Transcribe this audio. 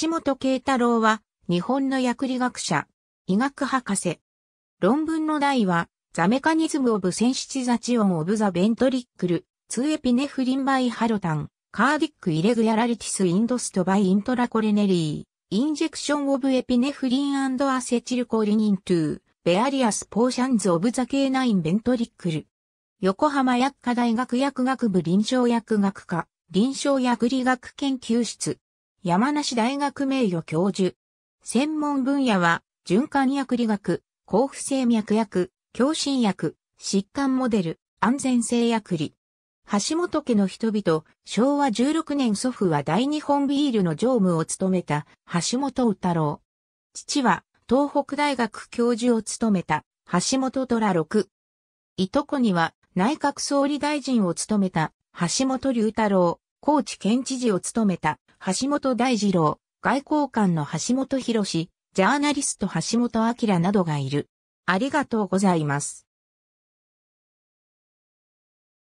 橋本慶太郎は、日本の薬理学者、医学博士。論文の題は、ザメカニズムオブセンシチザチオンオブザベントリックル、ツエピネフリンバイハロタン、カーディックイレグヤラリティスインドストバイイントラコレネリー、インジェクションオブエピネフリンアセチルコリニントゥー、ベアリアスポーシャンズオブザケーナインベントリックル。横浜薬科大学薬学部臨床薬学科、臨床薬理学研究室。山梨大学名誉教授。専門分野は、循環薬理学、交付生脈薬、共振薬、疾患モデル、安全性薬理。橋本家の人々、昭和16年祖父は大日本ビールの常務を務めた橋本宇太郎。父は東北大学教授を務めた橋本虎六。いとこには内閣総理大臣を務めた橋本龍太郎、高知県知事を務めた橋本大二郎、外交官の橋本博ジャーナリスト橋本明などがいる。ありがとうございます。